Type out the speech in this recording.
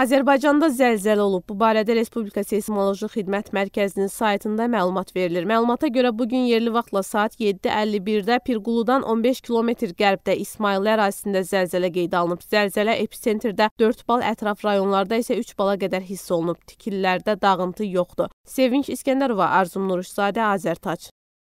Azərbaycanda zəlzələ olub. Bu barədə Respublika Seysmoloji Xidmət Mərkəzinin saytında məlumat verilir. Məlumata görə bu gün yerli vaxtla saat 7:51-də Pirquludan 15 kilometr qərbdə İsmayıllı ərazisində zəlzələ qeydə alınıb. Zəlzələ episentrdə 4 bal, ətraf rayonlarda isə 3 bala qədər hiss olunub. Tikililərdə dağıntı yoxdur. Sevinç İskəndərova, Arzum Nuruşzadə, Azərtac.